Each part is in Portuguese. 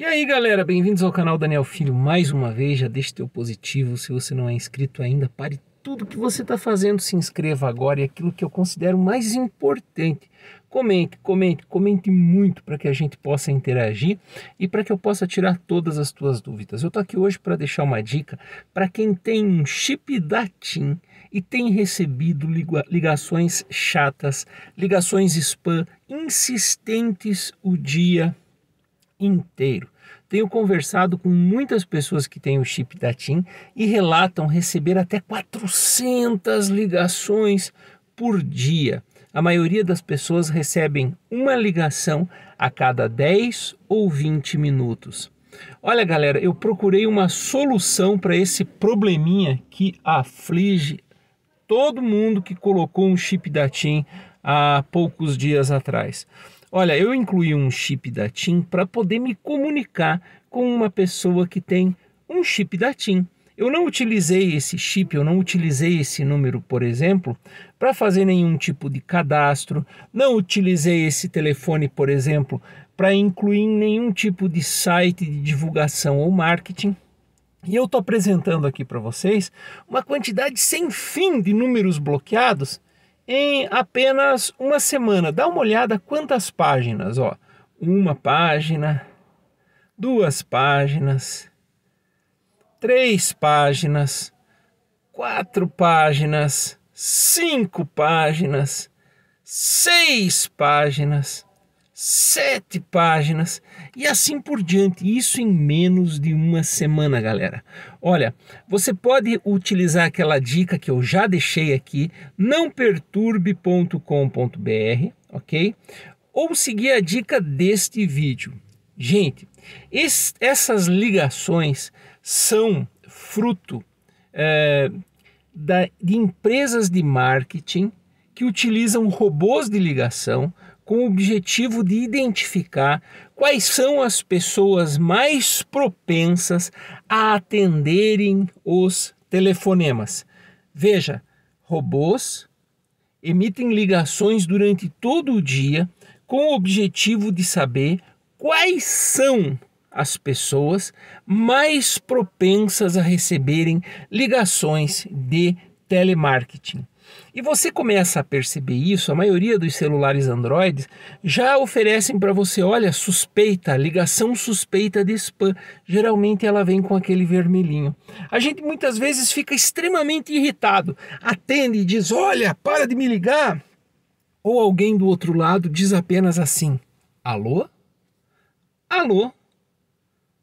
E aí galera, bem-vindos ao canal Daniel Filho mais uma vez. Já deixe teu positivo. Se você não é inscrito ainda, pare tudo que você está fazendo, se inscreva agora. E aquilo que eu considero mais importante, comente, comente, comente muito para que a gente possa interagir e para que eu possa tirar todas as tuas dúvidas. Eu estou aqui hoje para deixar uma dica para quem tem um chip da TIM e tem recebido ligações chatas, ligações spam insistentes o dia inteiro. Tenho conversado com muitas pessoas que têm o chip da TIM e relatam receber até 400 ligações por dia. A maioria das pessoas recebem uma ligação a cada 10 ou 20 minutos. Olha, galera, eu procurei uma solução para esse probleminha que aflige todo mundo que colocou um chip da TIM há poucos dias atrás. Olha, eu incluí um chip da TIM para poder me comunicar com uma pessoa que tem um chip da TIM. Eu não utilizei esse chip, eu não utilizei esse número, por exemplo, para fazer nenhum tipo de cadastro, não utilizei esse telefone, por exemplo, para incluir nenhum tipo de site de divulgação ou marketing. E eu estou apresentando aqui para vocês uma quantidade sem fim de números bloqueados em apenas uma semana. Dá uma olhada quantas páginas, ó. Uma página, duas páginas, três páginas, quatro páginas, cinco páginas, seis páginas, sete páginas e assim por diante. Isso em menos de uma semana, galera. Olha, você pode utilizar aquela dica que eu já deixei aqui, nãoperturbe.com.br, ok? Ou seguir a dica deste vídeo. Gente, essas ligações são fruto é, da, de empresas de marketing que utilizam robôs de ligação com o objetivo de identificar quais são as pessoas mais propensas a atenderem os telefonemas. Veja, robôs emitem ligações durante todo o dia com o objetivo de saber quais são as pessoas mais propensas a receberem ligações de telemarketing. E você começa a perceber isso, a maioria dos celulares Android já oferecem para você, olha, suspeita, ligação suspeita de spam. Geralmente ela vem com aquele vermelhinho. A gente muitas vezes fica extremamente irritado, atende e diz: "Olha, para de me ligar". Ou alguém do outro lado diz apenas assim: "Alô? Alô?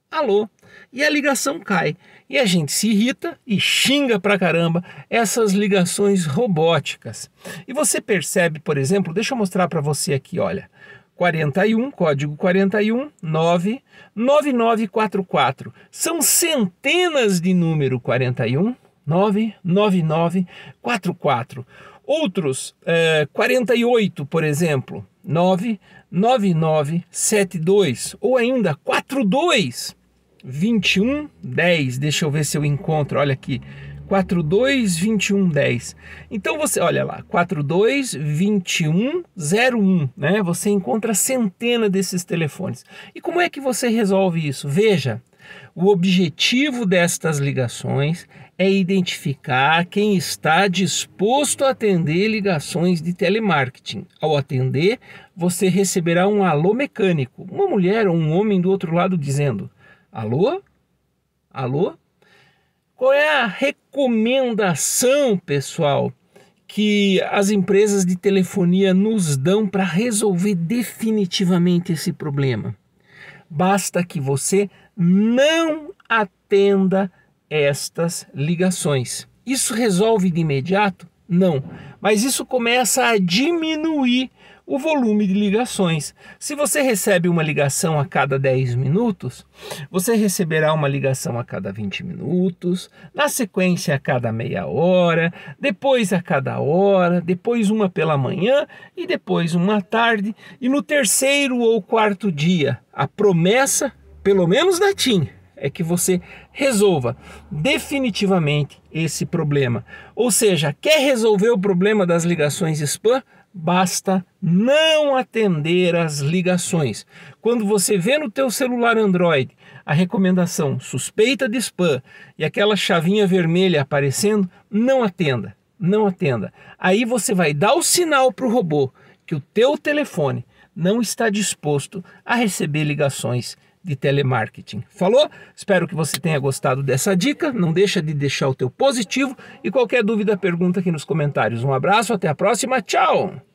Alô?" e a ligação cai. E a gente se irrita e xinga pra caramba essas ligações robóticas. E você percebe, por exemplo, deixa eu mostrar para você aqui, olha. 41, código 41, 9, 9944. São centenas de número 41, 99944. Outros, é, eh, 48, por exemplo, 99972 ou ainda 42. 21 Deixa eu ver se eu encontro. Olha aqui. 422110. Então você, olha lá, 422101, né? Você encontra centenas desses telefones. E como é que você resolve isso? Veja, o objetivo destas ligações é identificar quem está disposto a atender ligações de telemarketing. Ao atender, você receberá um alô mecânico, uma mulher ou um homem do outro lado dizendo: Alô? Alô? Qual é a recomendação, pessoal, que as empresas de telefonia nos dão para resolver definitivamente esse problema? Basta que você não atenda estas ligações. Isso resolve de imediato não. Mas isso começa a diminuir o volume de ligações. Se você recebe uma ligação a cada 10 minutos, você receberá uma ligação a cada 20 minutos, na sequência a cada meia hora, depois a cada hora, depois uma pela manhã e depois uma tarde, e no terceiro ou quarto dia, a promessa, pelo menos na TIM, é que você resolva definitivamente esse problema. Ou seja, quer resolver o problema das ligações spam? Basta não atender as ligações. Quando você vê no teu celular Android a recomendação suspeita de spam e aquela chavinha vermelha aparecendo, não atenda, não atenda. Aí você vai dar o sinal para o robô que o teu telefone não está disposto a receber ligações de telemarketing. Falou? Espero que você tenha gostado dessa dica. Não deixa de deixar o teu positivo e qualquer dúvida, pergunta aqui nos comentários. Um abraço, até a próxima. Tchau.